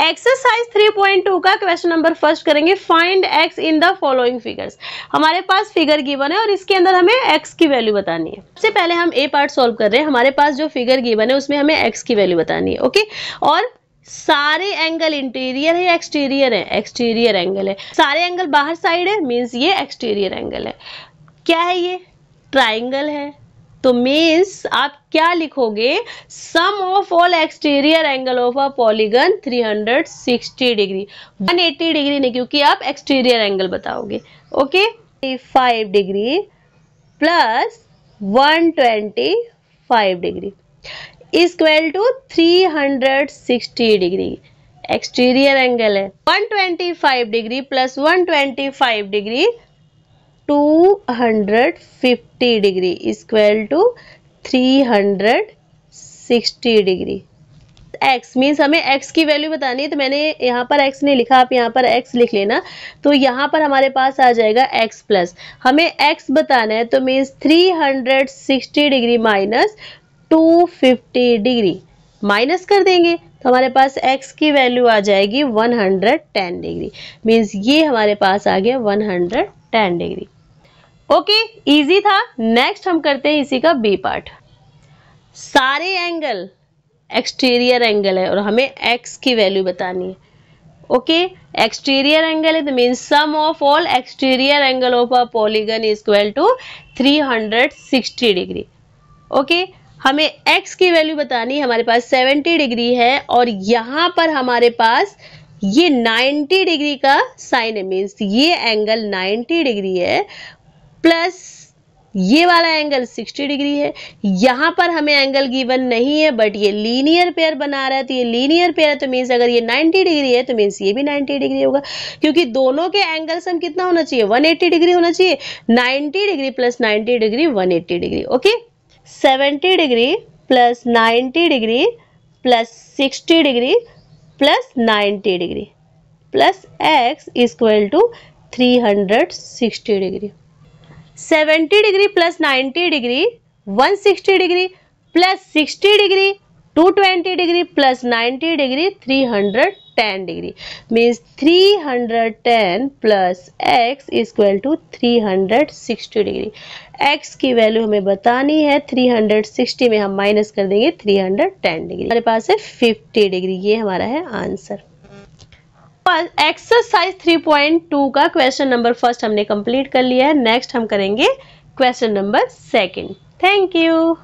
Exercise 3.2 का question number first करेंगे find x in the following figures हमारे पास फिगर गिवन है और इसके अंदर हमें एक्स की वैल्यू बतानी है सबसे पहले हम ए पार्ट सॉल्व कर रहे हैं हमारे पास जो फिगर गिवन है उसमें हमें एक्स की वैल्यू बतानी है ओके और सारे एंगल इंटीरियर है एक्सटीरियर है एक्सटीरियर एंगल है सारे एंगल बाहर साइड है मीन्स ये एक्सटीरियर एंगल है क्या है ये ट्राइंगल है तो मीन्स आप क्या लिखोगे sum of all exterior angle of a polygon 360 degree 180 degree नहीं क्योंकि आप एक्सटीरियर एंगल बताओगे okay five degree plus 125 degree equal to 360 degree exterior angle है 125 degree plus 125 degree 250 degree is equal to 360 degree. x means हमें x की value बतानी है तो मैंने यहाँ पर x नहीं लिखा आप यहाँ पर x लिख लेना तो यहाँ पर हमारे पास आ जाएगा x प्लस हमें x बताना है तो means 360 degree minus 250 degree minus कर देंगे तो हमारे पास x की वैल्यू आ जाएगी 110 डिग्री मीन्स ये हमारे पास आ गया 110 डिग्री ओके इजी था नेक्स्ट हम करते हैं इसी का बी पार्ट सारे एंगल एक्सटीरियर एंगल है और हमें एक्स की वैल्यू बतानी है ओके एक्सटीरियर एंगल है mean sum of all exterior angle of a polygon is equal to 360 degree okay हमें एक्स की वैल्यू बतानी हमारे पास 70 डिग्री है और यहाँ पर हमारे पास ये 90 डिग्री का साइन है मीन्स ये एंगल 90 डिग्री है प्लस ये वाला एंगल 60 डिग्री है यहाँ पर हमें एंगल गिवन नहीं है बट ये लीनियर पेयर बना रहा है तो ये लीनियर पेयर है तो मीन्स अगर ये 90 डिग्री है तो मीन्स ये भी 90 डिग्री होगा क्योंकि दोनों के एंगल सम कितना होना चाहिए 180 डिग्री होना चाहिए 90 degree plus 90 degree 180 degree okay 70 degree plus 90 degree plus 60 degree plus 90 degree plus x equal to sixty degree 70 degree plus 90 degree 160 degree plus 60 degree 220 degree plus 90 degree 310 degree means 310 plus x equal to 360 degree x की value हमें बतानी है 360 में हम minus कर देंगे 310 degree हमारे पास है 50 डिग्री ये हमारा है आंसर एक्सरसाइज 3.2 का क्वेश्चन नंबर फर्स्ट हमने कंप्लीट कर लिया है नेक्स्ट हम करेंगे question number second thank you